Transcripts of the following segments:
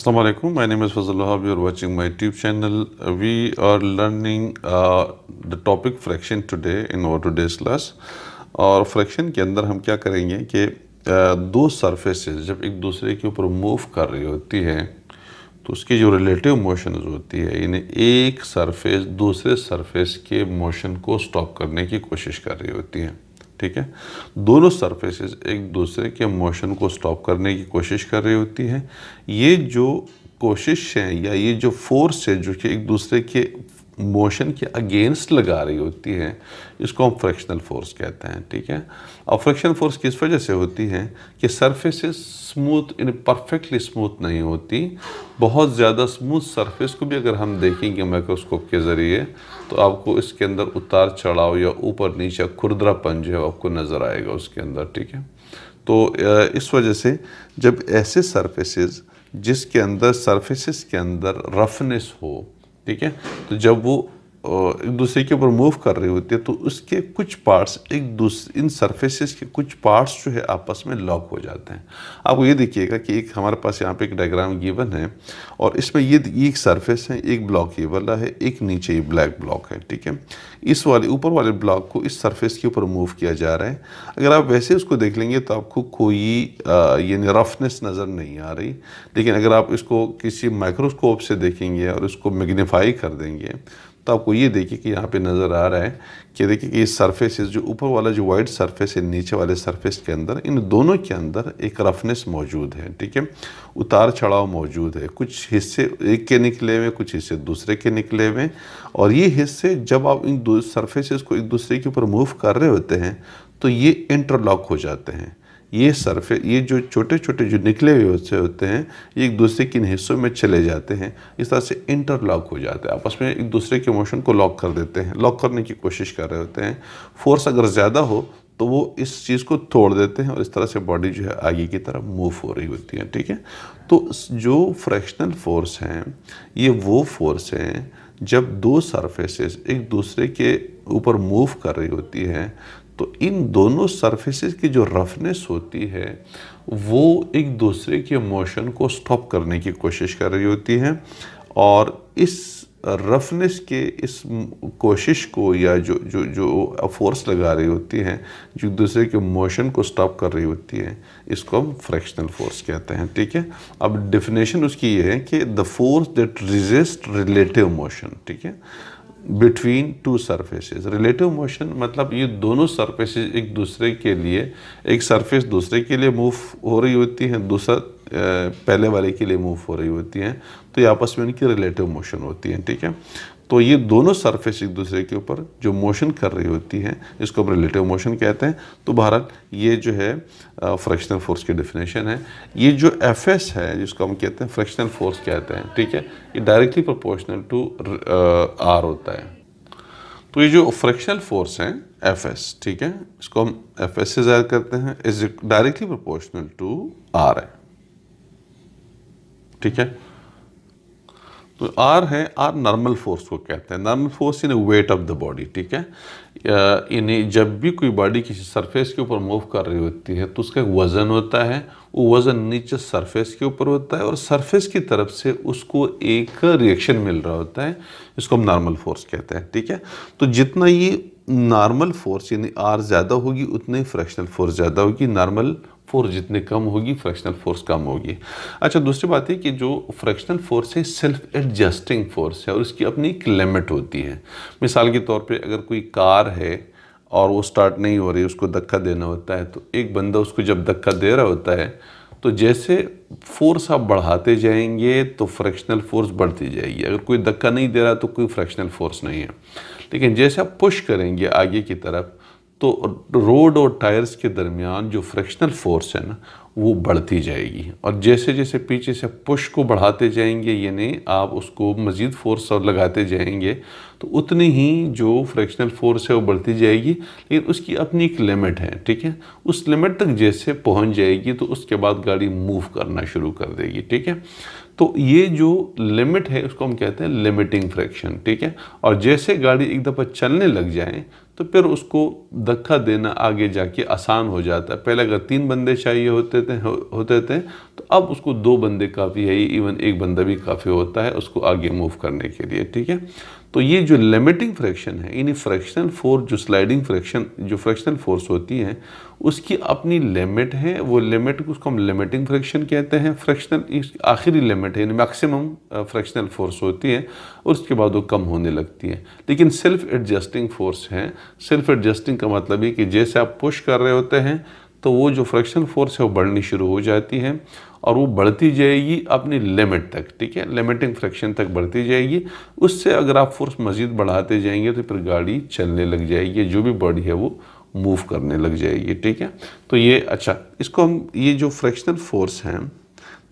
Assalamu alaikum, my name is Fazal Wahab, you are watching my YouTube channel. We are learning uh, the topic fraction today in our today's class. और friction के अंदर हम क्या करेंगे कि दो surfaces जब एक दूसरे के ऊपर मूव कर रही होती है तो उसकी जो रिलेटिव मोशन होती है यानी एक सरफेस दूसरे सरफेस के मोशन को स्टॉप करने की कोशिश कर रही होती है ठीक है दोनों सरफेसेस एक दूसरे के मोशन को स्टॉप करने की कोशिश कर रही होती है ये जो कोशिश है या ये जो फोर्स है जो कि एक दूसरे के मोशन के अगेंस्ट लगा रही होती है इसको हम फ्रैक्शनल फोर्स कहते हैं ठीक है और फ्रैक्शनल फोर्स किस वजह से होती है कि surface smooth in perfectly smooth नहीं होती बहुत ज़्यादा स्मूथ सरफेस को भी अगर हम देखेंगे माइक्रोस्कोप के ज़रिए तो आपको इसके अंदर उतार चढ़ाव या ऊपर नीचे खुरदरापन जो है आपको नज़र आएगा उसके अंदर ठीक है तो इस वजह से जब ऐसे सरफेसेस जिसके अंदर सरफेसेस के अंदर रफनेस हो ठीक है तो जब वो एक दूसरे के ऊपर मूव कर रही होती है तो उसके कुछ पार्ट्स एक दूसरे इन सरफेसेस के कुछ पार्ट्स जो है आपस में लॉक हो जाते हैं आपको ये देखिएगा कि एक हमारे पास यहाँ पे एक डायग्राम गिवन है और इसमें ये एक सरफेस है एक ब्लॉक ये वाला है एक नीचे ये ब्लैक ब्लॉक है ठीक है इस वाले ऊपर वाले ब्लॉक को इस सरफेस के ऊपर मूव किया जा रहा है अगर आप वैसे उसको देख लेंगे तो आपको कोई यानी रफनेस नज़र नहीं आ रही लेकिन अगर आप इसको किसी माइक्रोस्कोप से देखेंगे और इसको मैग्नीफाई कर देंगे तो आपको ये देखिए कि यहाँ पे नज़र आ रहा है कि देखिए कि ये सरफेसेस जो ऊपर वाला जो वाइड सरफेस है नीचे वाले सरफेस के अंदर इन दोनों के अंदर एक रफनेस मौजूद है ठीक है उतार चढ़ाव मौजूद है कुछ हिस्से एक के निकले हुए कुछ हिस्से दूसरे के निकले हुए और ये हिस्से जब आप इन दो सर्फेस को एक दूसरे के ऊपर मूव कर रहे होते हैं तो ये इंटरलॉक हो जाते हैं ये सरफे ये जो छोटे छोटे जो निकले हुए हिस्से होते हैं ये एक दूसरे के हिस्सों में चले जाते हैं इस तरह से इंटरलॉक हो जाते हैं आपस में एक दूसरे के मोशन को लॉक कर देते हैं लॉक करने की कोशिश कर रहे होते हैं फोर्स अगर ज़्यादा हो तो वो इस चीज़ को तोड़ देते हैं और इस तरह से बॉडी जो है आगे की तरफ मूव हो रही होती है ठीक है तो जो फ्रैक्शनल फोर्स हैं ये वो फोर्स हैं जब दो सरफेसेस एक दूसरे के ऊपर मूव कर रही होती है तो इन दोनों सरफेसेस की जो रफनेस होती है वो एक दूसरे के मोशन को स्टॉप करने की कोशिश कर रही होती है और इस रफनेस के इस कोशिश को या जो जो जो फोर्स लगा रही होती है जो दूसरे के मोशन को स्टॉप कर रही होती है इसको हम फ्रैक्शनल फोर्स कहते हैं ठीक है अब डिफिनेशन उसकी ये है कि the force that resist relative motion ठीक है between two surfaces relative motion मतलब ये दोनों सरफेसेस एक दूसरे के लिए एक सरफेस दूसरे के लिए मूव हो रही होती है दूसरा पहले वाले के लिए मूव हो रही होती हैं तो ये आपस में इनकी रिलेटिव मोशन होती है ठीक है तो ये दोनों सरफेस एक दूसरे के ऊपर जो मोशन कर रही होती है इसको हम रिलेटिव मोशन कहते हैं तो भारत ये जो है फ्रैक्शनल फोर्स की डेफिनेशन है ये जो एफ एस है जिसको हम कहते हैं फ्रैक्शनल फोर्स कहते हैं ठीक है ये डायरेक्टली प्रोपोर्शनल टू आर होता है तो ये जो फ्रैक्शनल फोर्स है एफ एस ठीक है इसको हम एफ एस से जाहिर करते हैं is directly proportional to r है ठीक है तो आर है आर नॉर्मल फोर्स को कहते हैं normal force in weight of the body ठीक है यानी जब भी कोई बॉडी किसी सरफेस के ऊपर मूव कर रही होती है तो उसका वज़न होता है वो वज़न नीचे सरफेस के ऊपर होता है और सरफेस की तरफ से उसको एक रिएक्शन मिल रहा होता है इसको हम नॉर्मल फोर्स कहते हैं ठीक है तो जितना ये नॉर्मल फोर्स यानी आर ज़्यादा होगी उतनी फ्रैक्शनल फोर्स ज़्यादा होगी नॉर्मल फोर्स जितने कम होगी फ्रैक्शनल फोर्स कम होगी अच्छा दूसरी बात है कि जो फ्रैक्शनल फोर्स है सेल्फ एडजस्टिंग फोर्स है और इसकी अपनी एक लिमिट होती है मिसाल के तौर पे अगर कोई कार है और वो स्टार्ट नहीं हो रही उसको धक्का देना होता है तो एक बंदा उसको जब धक्का दे रहा होता है तो जैसे फोर्स आप बढ़ाते जाएंगे तो फ्रैक्शनल फोर्स बढ़ती जाएगी अगर कोई धक्का नहीं दे रहा तो कोई फ्रैक्शनल फोर्स नहीं है लेकिन जैसे आप पुश करेंगे आगे की तरफ तो रोड और टायर्स के दरमियान जो फ्रैक्शनल फोर्स है ना वो बढ़ती जाएगी और जैसे जैसे पीछे से पुश को बढ़ाते जाएंगे यानी आप उसको मज़ीद फोर्स और लगाते जाएंगे तो उतनी ही जो फ्रैक्शनल फोर्स है वो बढ़ती जाएगी लेकिन उसकी अपनी एक लिमिट है ठीक है उस लिमिट तक जैसे पहुंच जाएगी तो उसके बाद गाड़ी मूव करना शुरू कर देगी ठीक है तो ये जो लिमिट है उसको हम कहते हैं लिमिटिंग फ्रैक्शन ठीक है और जैसे गाड़ी एक दफ़ा चलने लग जाए तो फिर उसको धक्का देना आगे जाके आसान हो जाता है पहले अगर तीन बंदे चाहिए होते थे हो, होते थे तो अब उसको दो बंदे काफ़ी है इवन एक बंदा भी काफ़ी होता है उसको आगे मूव करने के लिए ठीक है तो ये जो लिमिटिंग फ्रैक्शन है यानी फ्रैक्शनल फोर्स जो स्लाइडिंग फ्रैक्शन जो फ्रैक्शनल फोर्स होती है उसकी अपनी लिमिट है वो लिमिट उसको हम लिमिटिंग फ्रैक्शन कहते हैं फ्रैक्शनल आखिरी लिमिट है यानी मैक्सिमम फ्रैक्शनल फोर्स होती है और उसके बाद वो कम होने लगती है लेकिन सेल्फ एडजस्टिंग फोर्स है सेल्फ एडजस्टिंग का मतलब ये कि जैसे आप पुश कर रहे होते हैं तो वो जो फ्रैक्शनल फोर्स है वो बढ़नी शुरू हो जाती है और वो बढ़ती जाएगी अपनी लिमिट तक ठीक है लिमिटिंग फ्रैक्शन तक बढ़ती जाएगी उससे अगर आप फोर्स मज़ीद बढ़ाते जाएंगे तो फिर गाड़ी चलने लग जाएगी जो भी बॉडी है वो मूव करने लग जाएगी ठीक है तो ये अच्छा इसको हम ये जो फ्रैक्शनल फोर्स हैं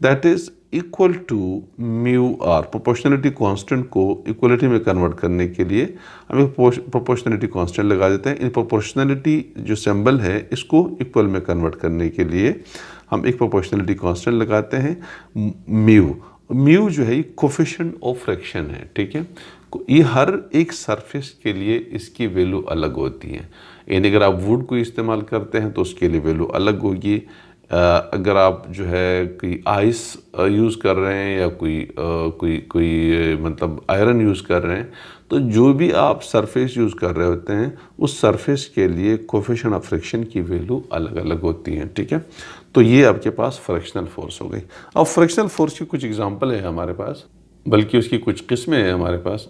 that is equal to mu r proportionality constant को इक्वलिटी में कन्वर्ट करने के लिए हम एक प्रोपोर्शनलिटी कांस्टेंट लगा देते हैं इन प्रोपोर्शनलिटी जो सिंबल है इसको इक्वल में कन्वर्ट करने के लिए हम एक प्रोपोर्शनलिटी कांस्टेंट लगाते हैं म्यू म्यू जो है ये कोफिशेंट ऑफ फ्रैक्शन है ठीक है ये हर एक सरफेस के लिए इसकी वैल्यू अलग होती है यानी अगर आप वुड को इस्तेमाल करते हैं तो उसके लिए वैल्यू अलग होगी अगर आप जो है कोई आइस यूज़ कर रहे हैं या कोई कोई कोई मतलब आयरन यूज़ कर रहे हैं तो जो भी आप सरफेस यूज़ कर रहे होते हैं उस सरफेस के लिए कोफिशन ऑफ फ्रिक्शन की वैल्यू अलग अलग होती है ठीक है तो ये आपके पास फ्रैक्शनल फ़ोर्स हो गई अब फ्रैक्शनल फ़ोर्स की कुछ एग्ज़ाम्पल है हमारे पास बल्कि उसकी कुछ किस्में हैं हमारे पास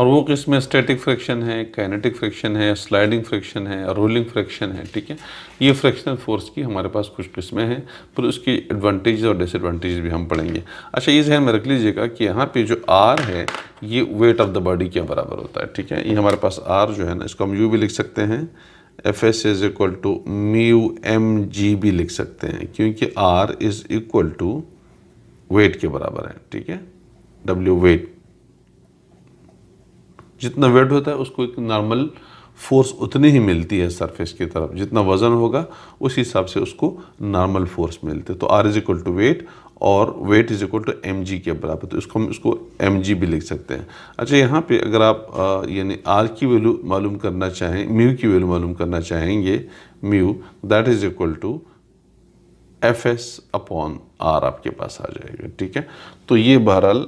और वो किस्में स्टैटिक फ्रैक्शन है काइनेटिक फ्रैक्शन है स्लाइडिंग फ्रैक्शन है रोलिंग फ्रैक्शन है ठीक है ये फ्रैक्शनल फोर्स की हमारे पास कुछ किस्में हैं पर उसकी एडवांटेज और डिसएडवांटेज भी हम पढ़ेंगे अच्छा ये जहन में रख लीजिएगा कि यहाँ पे जो आर है ये वेट ऑफ द बॉडी के बराबर होता है ठीक है ये हमारे पास आर जो है ना इसको हम यू भी लिख सकते हैं f s is equal to mu m g भी लिख सकते हैं क्योंकि r is equal to weight के बराबर है ठीक है डब्ल्यू वेट जितना वेट होता है उसको एक नॉर्मल फोर्स उतनी ही मिलती है सरफेस की तरफ जितना वज़न होगा उस हिसाब से उसको नॉर्मल फोर्स मिलते है तो r is equal to weight और weight is equal to m के बराबर तो इसको हम इसको एम भी लिख सकते हैं अच्छा यहाँ पे अगर आप यानी आर की वैल्यू मालूम करना चाहें म्यू की वैल्यू मालूम करना चाहेंगे mu that is equal to f s upon r आपके पास आ जाएगा ठीक है तो ये बहरहाल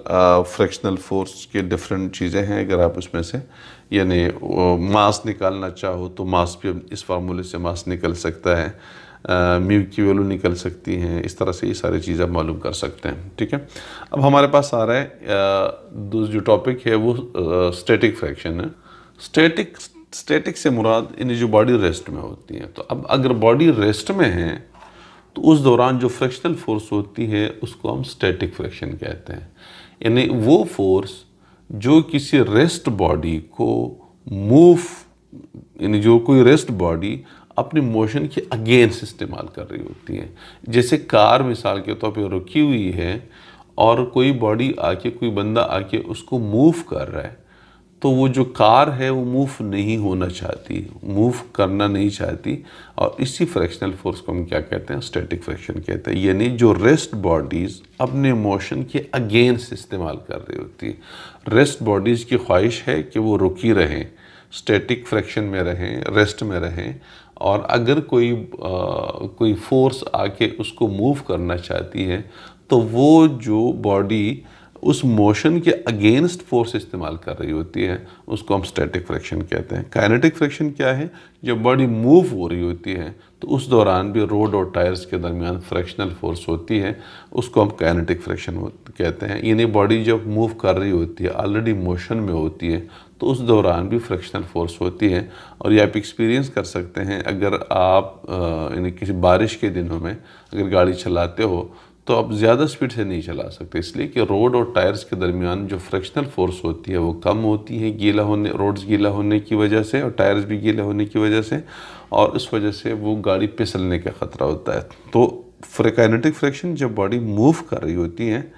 फ्रैक्शनल फोर्स के डिफरेंट चीज़ें हैं अगर आप उसमें से यानी मास निकालना चाहो तो मास भी इस फार्मूले से मास निकल सकता है म्यू की वैल्यू निकल सकती हैं इस तरह से ये सारी चीज़ें आप मालूम कर सकते हैं ठीक है अब हमारे पास आ रहा है जो टॉपिक है वो स्टैटिक फ्रैक्शन है स्टैटिक स्टैटिक से मुराद इन्हें जो बॉडी रेस्ट में होती हैं तो अब अगर बॉडी रेस्ट में हैं तो उस दौरान जो फ्रैक्शनल फोर्स होती है उसको हम स्टैटिक फ्रैक्शन कहते हैं यानी वो फोर्स जो किसी रेस्ट बॉडी को मूव यानी जो कोई रेस्ट बॉडी अपने मोशन के अगेंस्ट इस्तेमाल कर रही होती है जैसे कार मिसाल के तौर पर रुकी हुई है और कोई बॉडी आके कोई बंदा आके उसको मूव कर रहा है तो वो जो कार है वो मूव नहीं होना चाहती मूव करना नहीं चाहती और इसी फ्रैक्शनल फोर्स को हम क्या कहते हैं स्टैटिक फ्रैक्शन कहते हैं यानी जो रेस्ट बॉडीज़ अपने मोशन के अगेंस्ट इस्तेमाल कर रही होती है रेस्ट बॉडीज़ की ख्वाहिश है कि वो रुकी रहें स्टैटिक फ्रैक्शन में रहें रेस्ट में रहें और अगर कोई आ, कोई फोर्स आके उसको मूव करना चाहती है तो वो जो बॉडी उस मोशन के अगेंस्ट फोर्स इस्तेमाल कर रही होती है उसको हम स्टैटिक फ्रैक्शन कहते हैं काइनेटिक फ्रैक्शन क्या है जब बॉडी मूव हो रही होती है तो उस दौरान भी रोड और टायर्स के दरमियान फ्रैक्शनल फोर्स होती है उसको हम काइनेटिक फ्रैक्शन कहते हैं यानी बॉडी जब मूव कर रही होती है ऑलरेडी मोशन में होती है तो उस दौरान भी फ्रैक्शनल फोर्स होती है और ये आप एक्सपीरियंस कर सकते हैं अगर आप यानी किसी बारिश के दिनों में अगर गाड़ी चलाते हो तो आप ज़्यादा स्पीड से नहीं चला सकते इसलिए कि रोड और टायर्स के दरमियान जो फ्रैक्शनल फोर्स होती है वो कम होती है गीला होने रोड्स गीला होने की वजह से और टायर्स भी गीले होने की वजह से और उस वजह से वो गाड़ी पिसलने का ख़तरा होता है तो काइनेटिक फ्रैक्शन जब बॉडी मूव कर रही होती है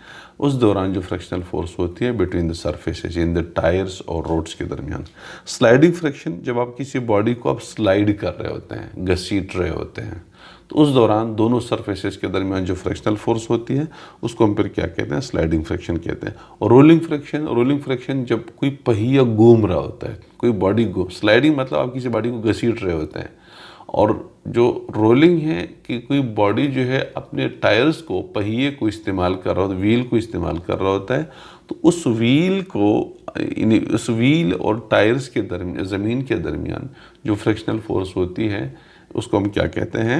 उस दौरान जो फ्रैक्शनल फोर्स होती है between the surface in the tyres और रोड्स के दरमियान स्लाइडिंग फ्रैक्शन जब आप किसी बॉडी को आप स्लाइड कर रहे होते हैं घसीट रहे होते हैं तो उस दौरान दोनों सरफेसेस के दरमियान जो फ्रैक्शनल फोर्स होती है उसको हम फिर क्या कहते हैं स्लाइडिंग फ्रैक्शन कहते हैं और रोलिंग फ्रैक्शन रोलिंग फ्रैक्शन जब कोई पहिया घूम रहा होता है कोई बॉडी घूम स्लाइडिंग मतलब आप किसी बॉडी को घसीट रहे होते हैं और जो रोलिंग है कि कोई बॉडी जो है अपने टायर्स को पहिए को इस्तेमाल कर रहा होता व्हील को इस्तेमाल कर रहा होता है तो उस व्हील को उस व्हील और टायर्स के दरमियान ज़मीन के दरमियान जो फ्रिक्शनल फोर्स होती है उसको हम क्या कहते हैं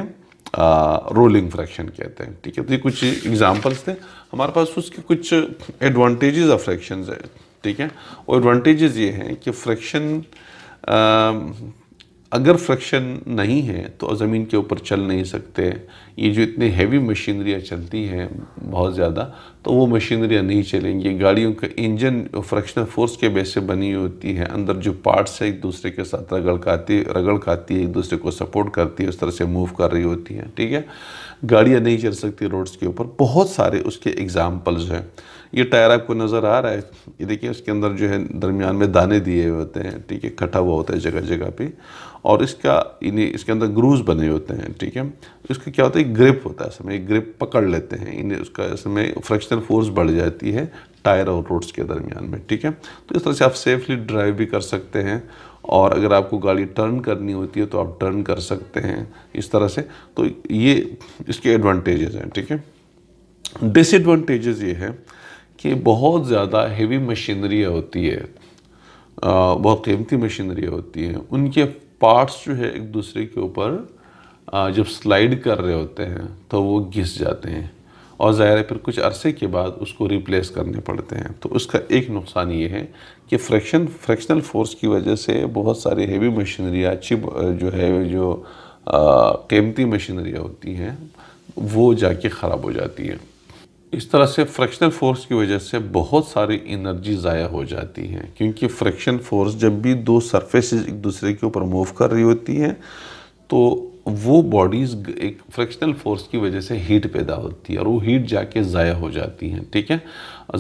रोलिंग फ्रैक्शन कहते हैं ठीक है तो ये कुछ एग्जांपल्स थे हमारे पास उसके कुछ एडवांटेजेस ऑफ फ्रैक्शंस है ठीक है और एडवांटेजेस ये हैं कि फ्रैक्शन अगर फ्रैक्शन नहीं है तो ज़मीन के ऊपर चल नहीं सकते ये जो इतने हैवी मशीनरियाँ चलती हैं बहुत ज़्यादा तो वो मशीनरियाँ नहीं चलेंगी गाड़ियों का इंजन फ्रिक्शनल फोर्स के बेस से बनी होती है अंदर जो पार्ट्स है एक दूसरे के साथ रगड़ खाती रगड़ खाती है एक दूसरे को सपोर्ट करती है उस तरह से मूव कर रही होती हैं ठीक है गाड़ियाँ नहीं चल सकती रोड्स के ऊपर बहुत सारे उसके एग्ज़ाम्पल्स हैं ये टायर आपको नज़र आ रहा है ये देखिए उसके अंदर जो है दरमियान में दाने दिए हुए होते हैं ठीक है कटा हुआ होता है जगह जगह पे और इसका इन्हें इसके अंदर ग्रूज बने होते हैं ठीक है इसका क्या होता है ग्रिप होता है समय ग्रिप पकड़ लेते हैं इन्हें उसका इसमें फ्रैक्शनल फोर्स बढ़ जाती है टायर और रोड्स के दरमियान में ठीक है तो इस तरह से आप सेफली ड्राइव भी कर सकते हैं और अगर आपको गाड़ी टर्न करनी होती है तो आप टर्न कर सकते हैं इस तरह से तो ये इसके एडवांटेजेस हैं ठीक है डिसएडवांटेजेस ये हैं कि बहुत ज़्यादा हेवी मशीनरी होती है बहुत कीमती मशीनरी होती है उनके पार्ट्स जो है एक दूसरे के ऊपर जब स्लाइड कर रहे होते हैं तो वो घिस जाते हैं और ज़ाहिर फिर कुछ अरसे के बाद उसको रिप्लेस करने पड़ते हैं तो उसका एक नुकसान ये है कि फ्रैक्शन फ्रैक्शनल फोर्स की वजह से बहुत सारी हेवी मशीनरियाँ अच्छी जो है जो कीमती मशीनरियाँ होती हैं वो जाके ख़राब हो जाती हैं इस तरह से फ्रैक्शनल फोर्स की वजह से बहुत सारी एनर्जी ज़ाया हो जाती है क्योंकि फ्रैक्शन फोर्स जब भी दो सरफेस एक दूसरे के ऊपर मूव कर रही होती हैं तो वो बॉडीज एक फ्रैक्शनल फोर्स की वजह से हीट पैदा होती है और वो हीट जाके ज़ाया हो जाती हैं ठीक है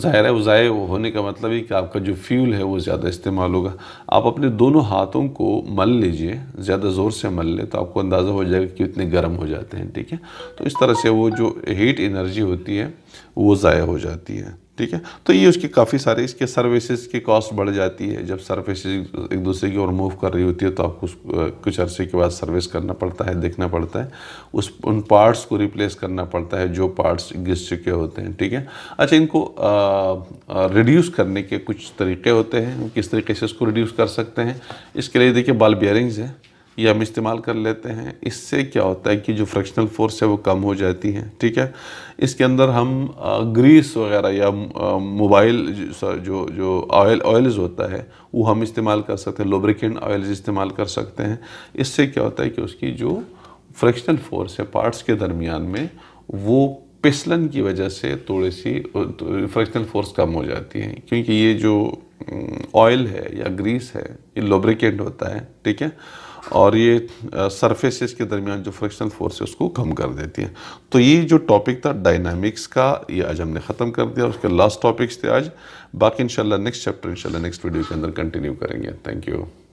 ज़ाहिर है वो ज़ाय होने का मतलब है कि आपका जो फ्यूल है वो ज़्यादा इस्तेमाल होगा आप अपने दोनों हाथों को मल लीजिए ज़्यादा ज़ोर से मल लें तो आपको अंदाज़ा हो जाएगा कि इतने गर्म हो जाते हैं ठीक है तो इस तरह से वो जो हीट इनर्जी होती है वो ज़ाया हो जाती है ठीक है तो ये उसकी काफ़ी सारे इसके सर्विसेज की कॉस्ट बढ़ जाती है जब सर्विसेज एक दूसरे की ओर मूव कर रही होती है तो आपको कुछ अरसे के बाद सर्विस करना पड़ता है देखना पड़ता है उस उन पार्ट्स को रिप्लेस करना पड़ता है जो पार्ट्स घिस चुके होते हैं ठीक है अच्छा इनको रिड्यूस करने के कुछ तरीके होते हैं किस तरीके से इसको रिड्यूस कर सकते हैं इसके लिए देखिए बाल बियरिंग्स हैं ये हम इस्तेमाल कर लेते हैं इससे क्या होता है कि जो फ्रैक्शनल फोर्स है वो कम हो जाती है ठीक है इसके अंदर हम ग्रीस वगैरह या मोबाइल जो जो ऑयल ऑयल्स होता है वो हम इस्तेमाल कर सकते हैं लोब्रिकेंट ऑयल्स इस्तेमाल कर सकते हैं इससे क्या होता है कि उसकी जो फ्रैक्शनल फोर्स है पार्ट्स के दरमियान में वो पिसलन की वजह से थोड़ी सी फ्रैक्शनल फोर्स कम हो जाती है क्योंकि ये जो ऑयल है या ग्रीस है ये लोब्रिकेंट होता है ठीक है और ये सरफेसेस के दरमियान जो फ्रिक्शनल फोर्स है उसको कम कर देती है तो ये जो टॉपिक था डायनामिक्स का ये आज हमने ख़त्म कर दिया उसके लास्ट टॉपिक्स थे आज बाकी इंशाल्लाह नेक्स्ट चैप्टर इंशाल्लाह नेक्स्ट वीडियो के अंदर कंटिन्यू करेंगे थैंक यू